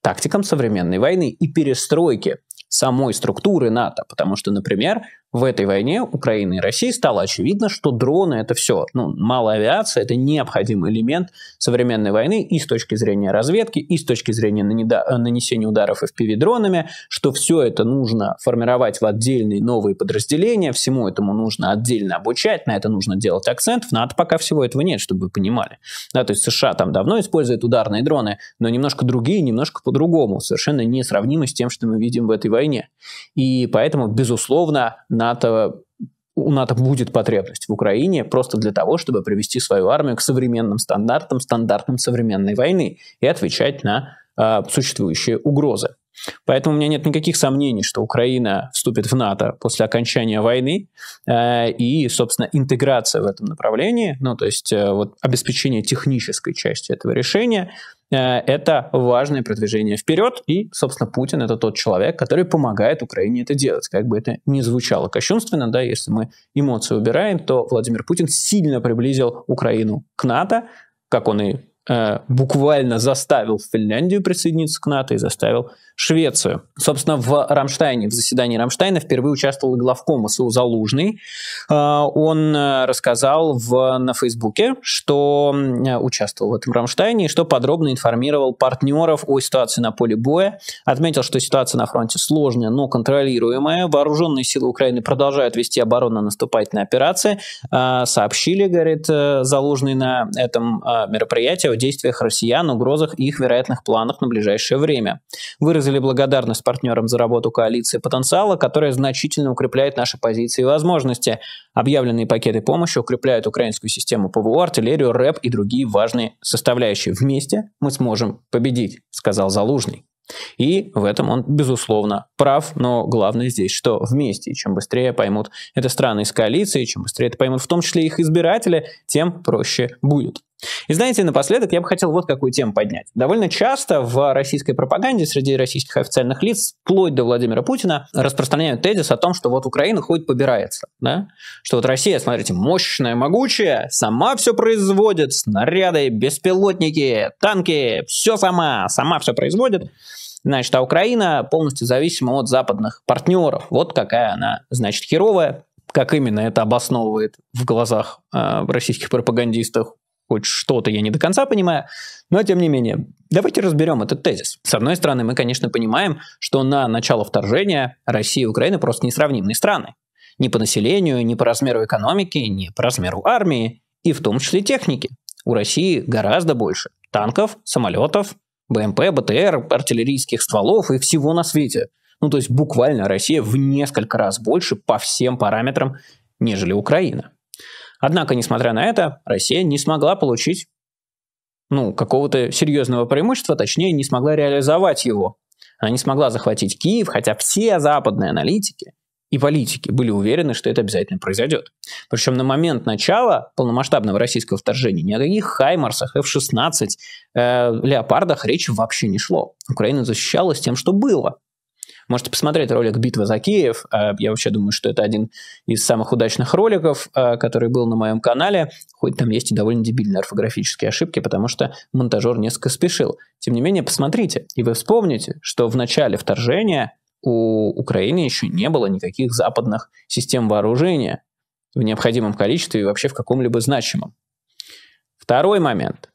тактикам современной войны и перестройки самой структуры НАТО, потому что, например, в этой войне Украины и России стало очевидно, что дроны это все, ну, малая авиация это необходимый элемент современной войны и с точки зрения разведки, и с точки зрения э, нанесения ударов FPV дронами, что все это нужно формировать в отдельные новые подразделения, всему этому нужно отдельно обучать, на это нужно делать акцент, в НАТО пока всего этого нет, чтобы вы понимали. Да, то есть США там давно используют ударные дроны, но немножко другие, немножко по-другому, совершенно несравнимы с тем, что мы видим в этой войне. И поэтому, безусловно, НАТО у НАТО будет потребность в Украине просто для того, чтобы привести свою армию к современным стандартам, стандартам современной войны и отвечать на э, существующие угрозы. Поэтому у меня нет никаких сомнений, что Украина вступит в НАТО после окончания войны, э, и, собственно, интеграция в этом направлении, ну, то есть э, вот обеспечение технической части этого решения, Э, это важное продвижение вперед, и, собственно, Путин это тот человек, который помогает Украине это делать. Как бы это ни звучало кощунственно, да, если мы эмоции убираем, то Владимир Путин сильно приблизил Украину к НАТО, как он и Э, буквально заставил Финляндию присоединиться к НАТО и заставил Швецию. Собственно, в Рамштайне, в заседании Рамштайна впервые участвовал главком СУ Залужный. Э, он э, рассказал в, на Фейсбуке, что участвовал в этом Рамштайне и что подробно информировал партнеров о ситуации на поле боя. Отметил, что ситуация на фронте сложная, но контролируемая. Вооруженные силы Украины продолжают вести оборонно-наступательные операции. Сообщили, говорит, Залужный на этом мероприятии о действиях россиян, угрозах и их вероятных планах на ближайшее время. Выразили благодарность партнерам за работу коалиции потенциала, которая значительно укрепляет наши позиции и возможности. Объявленные пакеты помощи укрепляют украинскую систему ПВО, артиллерию, РЭП и другие важные составляющие. Вместе мы сможем победить, сказал Залужный. И в этом он, безусловно, прав, но главное здесь, что вместе, и чем быстрее поймут это страны из коалиции, чем быстрее это поймут в том числе их избиратели, тем проще будет. И знаете, напоследок я бы хотел вот какую тему поднять. Довольно часто в российской пропаганде среди российских официальных лиц, вплоть до Владимира Путина, распространяют тезис о том, что вот Украина хоть побирается, да? что вот Россия, смотрите, мощная, могучая, сама все производит, снаряды, беспилотники, танки, все сама, сама все производит. Значит, а Украина полностью зависима от западных партнеров. Вот какая она, значит, херовая. Как именно это обосновывает в глазах э, российских пропагандистов хоть что-то я не до конца понимаю, но тем не менее, давайте разберем этот тезис. С одной стороны, мы, конечно, понимаем, что на начало вторжения Россия и Украина просто несравнимые страны. Ни по населению, ни по размеру экономики, ни по размеру армии, и в том числе техники. У России гораздо больше танков, самолетов, БМП, БТР, артиллерийских стволов и всего на свете. Ну, то есть буквально Россия в несколько раз больше по всем параметрам, нежели Украина. Однако, несмотря на это, Россия не смогла получить ну, какого-то серьезного преимущества, точнее, не смогла реализовать его. Она не смогла захватить Киев, хотя все западные аналитики и политики были уверены, что это обязательно произойдет. Причем на момент начала полномасштабного российского вторжения ни о каких «Хаймарсах», F-16, э, «Леопардах» речи вообще не шло. Украина защищалась тем, что было. Можете посмотреть ролик «Битва за Киев». Э, я вообще думаю, что это один из самых удачных роликов, э, который был на моем канале, хоть там есть и довольно дебильные орфографические ошибки, потому что монтажер несколько спешил. Тем не менее, посмотрите, и вы вспомните, что в начале вторжения у Украины еще не было никаких западных систем вооружения в необходимом количестве и вообще в каком-либо значимом. Второй момент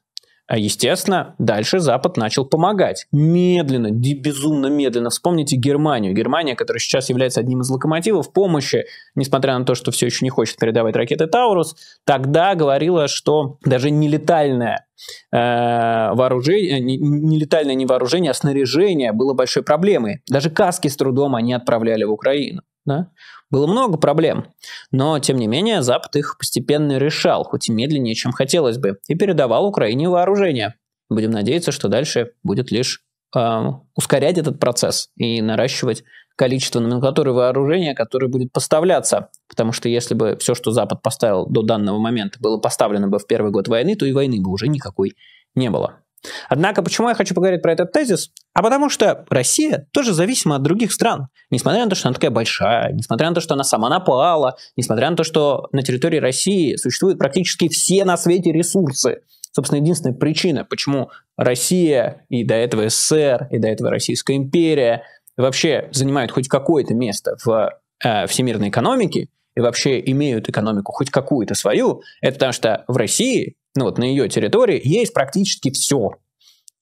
а Естественно, дальше Запад начал помогать. Медленно, безумно медленно. Вспомните Германию. Германия, которая сейчас является одним из локомотивов помощи, несмотря на то, что все еще не хочет передавать ракеты «Таурус», тогда говорила, что даже нелетальное э, вооружение, э, нелетальное не вооружение, а снаряжение было большой проблемой. Даже каски с трудом они отправляли в Украину. Да? Было много проблем, но, тем не менее, Запад их постепенно решал, хоть и медленнее, чем хотелось бы, и передавал Украине вооружение. Будем надеяться, что дальше будет лишь э, ускорять этот процесс и наращивать количество номенклатуры вооружения, которое будет поставляться. Потому что если бы все, что Запад поставил до данного момента, было поставлено бы в первый год войны, то и войны бы уже никакой не было. Однако, почему я хочу поговорить про этот тезис? А потому что Россия тоже зависима от других стран. Несмотря на то, что она такая большая, несмотря на то, что она сама напала, несмотря на то, что на территории России существуют практически все на свете ресурсы. Собственно, единственная причина, почему Россия и до этого СССР, и до этого Российская империя вообще занимают хоть какое-то место в э, всемирной экономике, и вообще имеют экономику хоть какую-то свою, это потому что в России ну вот на ее территории, есть практически все.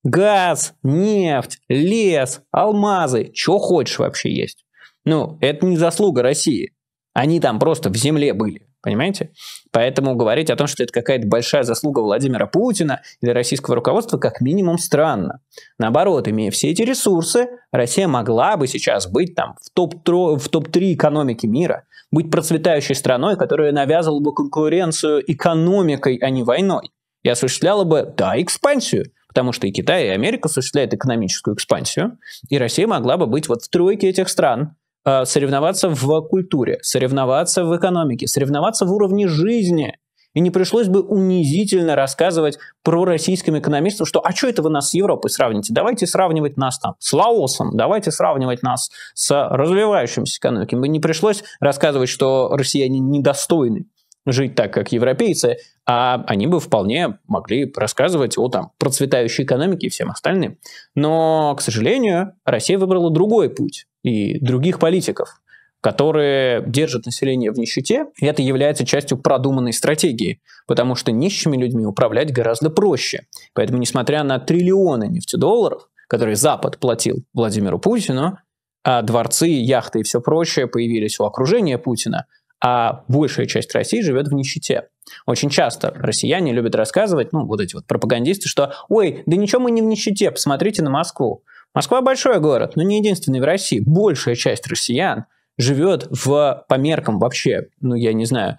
Газ, нефть, лес, алмазы, что хочешь вообще есть. Ну, это не заслуга России. Они там просто в земле были, понимаете? Поэтому говорить о том, что это какая-то большая заслуга Владимира Путина или российского руководства, как минимум странно. Наоборот, имея все эти ресурсы, Россия могла бы сейчас быть там в топ-3 топ экономики мира – быть процветающей страной, которая навязывала бы конкуренцию экономикой, а не войной. И осуществляла бы, да, экспансию, потому что и Китай, и Америка осуществляют экономическую экспансию, и Россия могла бы быть вот в тройке этих стран, э, соревноваться в культуре, соревноваться в экономике, соревноваться в уровне жизни – и не пришлось бы унизительно рассказывать про российским экономистам, что а что это вы нас с Европой сравните? Давайте сравнивать нас там с Лаосом, давайте сравнивать нас с развивающимися экономиками. И не пришлось рассказывать, что россияне недостойны жить так, как европейцы, а они бы вполне могли рассказывать о там, процветающей экономике и всем остальным. Но, к сожалению, Россия выбрала другой путь и других политиков которые держат население в нищете, и это является частью продуманной стратегии, потому что нищими людьми управлять гораздо проще. Поэтому, несмотря на триллионы нефтедолларов, которые Запад платил Владимиру Путину, а дворцы, яхты и все прочее появились у окружения Путина, а большая часть России живет в нищете. Очень часто россияне любят рассказывать, ну, вот эти вот пропагандисты, что «Ой, да ничего мы не в нищете, посмотрите на Москву». Москва большой город, но не единственный в России. Большая часть россиян живет в, по меркам вообще, ну, я не знаю,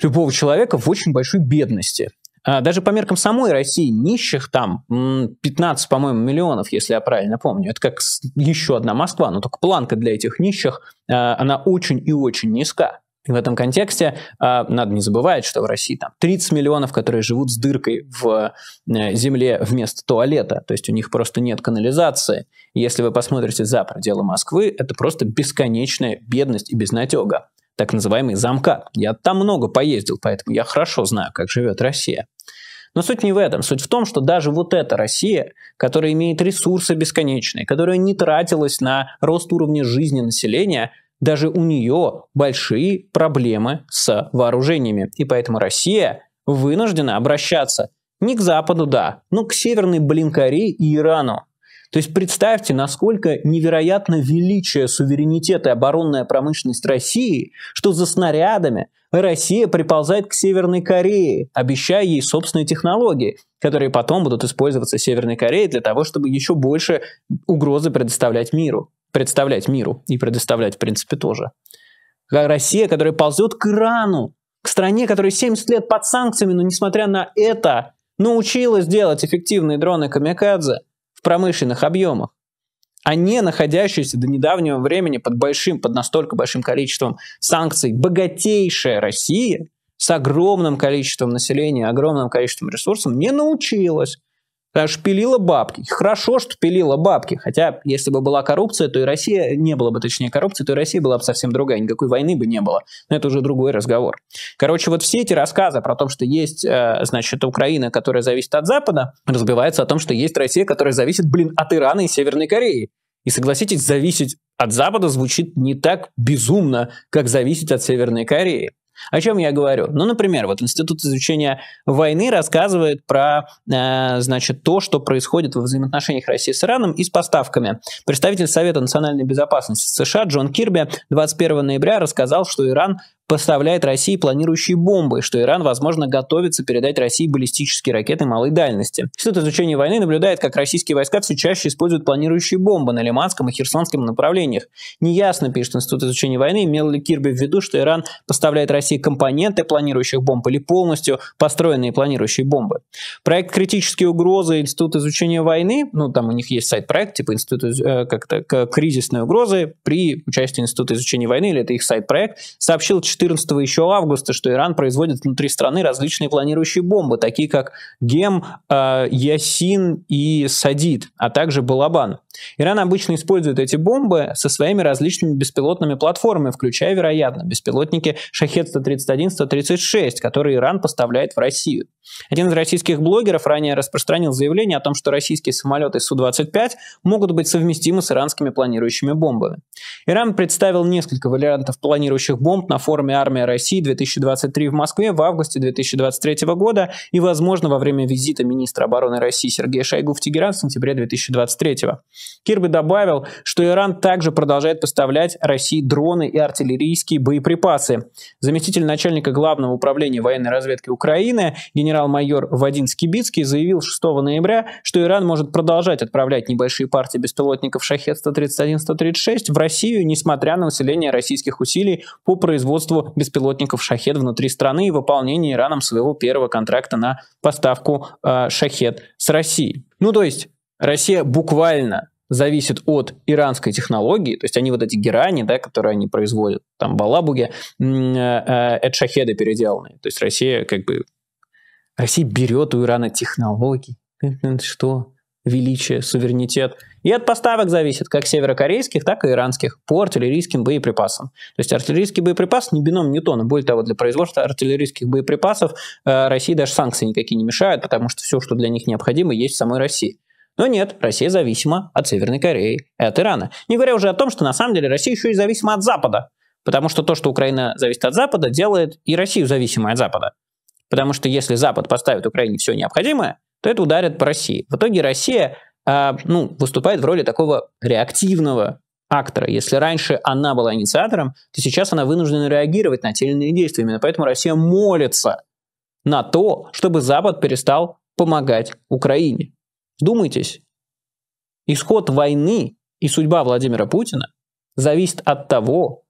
любого человека в очень большой бедности. А даже по меркам самой России нищих там 15, по-моему, миллионов, если я правильно помню. Это как еще одна Москва, но только планка для этих нищих, а, она очень и очень низка. И в этом контексте а, надо не забывать, что в России там 30 миллионов, которые живут с дыркой в э, земле вместо туалета, то есть у них просто нет канализации. если вы посмотрите за пределы Москвы, это просто бесконечная бедность и безнадега, так называемый замкат. Я там много поездил, поэтому я хорошо знаю, как живет Россия. Но суть не в этом. Суть в том, что даже вот эта Россия, которая имеет ресурсы бесконечные, которая не тратилась на рост уровня жизни населения, даже у нее большие проблемы с вооружениями. И поэтому Россия вынуждена обращаться не к Западу, да, но к Северной, блин, Корее и Ирану. То есть представьте, насколько невероятно величие суверенитета и оборонная промышленность России, что за снарядами Россия приползает к Северной Корее, обещая ей собственные технологии, которые потом будут использоваться Северной Кореей для того, чтобы еще больше угрозы предоставлять миру представлять миру и предоставлять, в принципе, тоже. как Россия, которая ползет к Ирану, к стране, которая 70 лет под санкциями, но несмотря на это научилась делать эффективные дроны Камикадзе в промышленных объемах, а не находящиеся до недавнего времени под большим, под настолько большим количеством санкций, богатейшая Россия с огромным количеством населения, огромным количеством ресурсов не научилась Потому э, пилила бабки. Хорошо, что пилила бабки. Хотя, если бы была коррупция, то и Россия не было бы, точнее, коррупции, то и Россия была бы совсем другая. Никакой войны бы не было. Но это уже другой разговор. Короче, вот все эти рассказы про то, что есть, э, значит, Украина, которая зависит от Запада, разбиваются о том, что есть Россия, которая зависит, блин, от Ирана и Северной Кореи. И согласитесь, зависеть от Запада звучит не так безумно, как зависеть от Северной Кореи. О чем я говорю? Ну, например, вот Институт изучения войны рассказывает про, э, значит, то, что происходит во взаимоотношениях России с Ираном и с поставками. Представитель Совета национальной безопасности США Джон Кирби 21 ноября рассказал, что Иран поставляет России планирующие бомбы, что Иран, возможно, готовится передать России баллистические ракеты малой дальности. Институт изучения войны наблюдает, как российские войска все чаще используют планирующие бомбы на Лиманском и Херсонском направлениях. Неясно, пишет Институт изучения войны, имел ли Кирби в виду, что Иран поставляет России компоненты планирующих бомб или полностью построенные планирующие бомбы. Проект «Критические угрозы» Институт изучения войны, ну там у них есть сайт-проект, типа Институт э, как-то кризисные угрозы при участии Института изучения войны, или это их сайт-проект, сообщил 4 14 еще августа, что Иран производит внутри страны различные планирующие бомбы, такие как Гем, э, Ясин и Садид, а также Балабан. Иран обычно использует эти бомбы со своими различными беспилотными платформами, включая, вероятно, беспилотники Шахет-131-136, которые Иран поставляет в Россию. Один из российских блогеров ранее распространил заявление о том, что российские самолеты Су-25 могут быть совместимы с иранскими планирующими бомбами. Иран представил несколько вариантов планирующих бомб на форуме «Армия России 2023» в Москве в августе 2023 года и, возможно, во время визита министра обороны России Сергея Шойгу в Тегеран в сентябре 2023. Кирби добавил, что Иран также продолжает поставлять России дроны и артиллерийские боеприпасы. Заместитель начальника Главного управления военной разведки Украины генерал генерал-майор Вадим Скибицкий заявил 6 ноября, что Иран может продолжать отправлять небольшие партии беспилотников «Шахет-131-136» в Россию, несмотря на усиление российских усилий по производству беспилотников «Шахет» внутри страны и выполнение Ираном своего первого контракта на поставку э, «Шахет» с России. Ну то есть Россия буквально зависит от иранской технологии, то есть они вот эти герани, да, которые они производят, там, Балабуги, Алабуге, это э, шахеды переделанные. То есть Россия как бы Россия берет у Ирана технологии. Что? Величие, суверенитет. И от поставок зависит как северокорейских, так и иранских по артиллерийским боеприпасам. То есть артиллерийский боеприпас не бином Ньютона. Более того, для производства артиллерийских боеприпасов э, России даже санкции никакие не мешают, потому что все, что для них необходимо, есть в самой России. Но нет, Россия зависима от Северной Кореи и от Ирана. Не говоря уже о том, что на самом деле Россия еще и зависима от Запада. Потому что то, что Украина зависит от Запада, делает и Россию зависимой от Запада. Потому что если Запад поставит Украине все необходимое, то это ударит по России. В итоге Россия э, ну, выступает в роли такого реактивного актора. Если раньше она была инициатором, то сейчас она вынуждена реагировать на те или иные действия. Именно поэтому Россия молится на то, чтобы Запад перестал помогать Украине. Вдумайтесь, исход войны и судьба Владимира Путина зависит от того,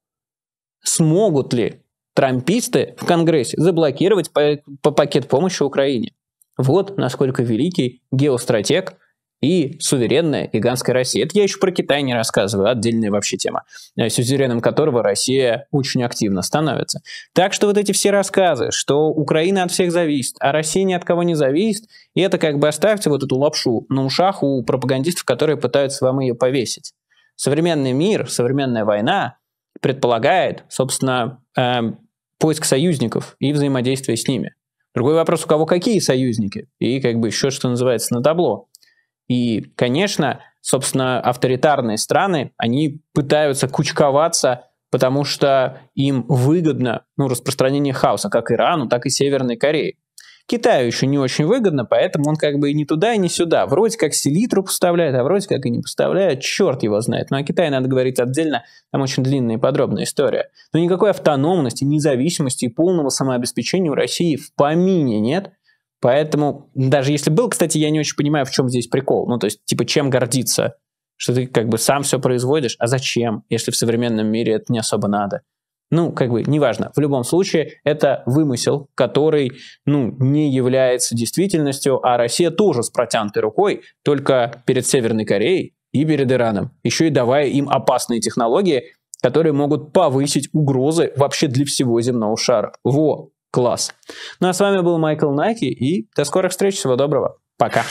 смогут ли трамписты в Конгрессе заблокировать по, по пакет помощи Украине. Вот насколько великий геостратег и суверенная гигантская Россия. Это я еще про Китай не рассказываю, отдельная вообще тема, э, сюзереном которого Россия очень активно становится. Так что вот эти все рассказы, что Украина от всех зависит, а Россия ни от кого не зависит, и это как бы оставьте вот эту лапшу на ушах у пропагандистов, которые пытаются вам ее повесить. Современный мир, современная война предполагает, собственно, э, поиск союзников и взаимодействие с ними. Другой вопрос, у кого какие союзники, и как бы еще, что называется, на табло. И, конечно, собственно, авторитарные страны, они пытаются кучковаться, потому что им выгодно ну, распространение хаоса, как Ирану, так и Северной Корее. Китаю еще не очень выгодно, поэтому он как бы и не туда, и не сюда. Вроде как селитру поставляет, а вроде как и не поставляет. Черт его знает. Но ну, о Китае надо говорить отдельно. Там очень длинная и подробная история. Но никакой автономности, независимости и полного самообеспечения у России в помине нет. Поэтому, даже если был, кстати, я не очень понимаю, в чем здесь прикол. Ну, то есть, типа, чем гордиться? Что ты как бы сам все производишь, а зачем, если в современном мире это не особо надо? Ну, как бы, неважно. В любом случае, это вымысел, который, ну, не является действительностью, а Россия тоже с протянутой рукой, только перед Северной Кореей и перед Ираном, еще и давая им опасные технологии, которые могут повысить угрозы вообще для всего земного шара. Во, класс. Ну а с вами был Майкл Найки, и до скорых встреч, всего доброго, пока.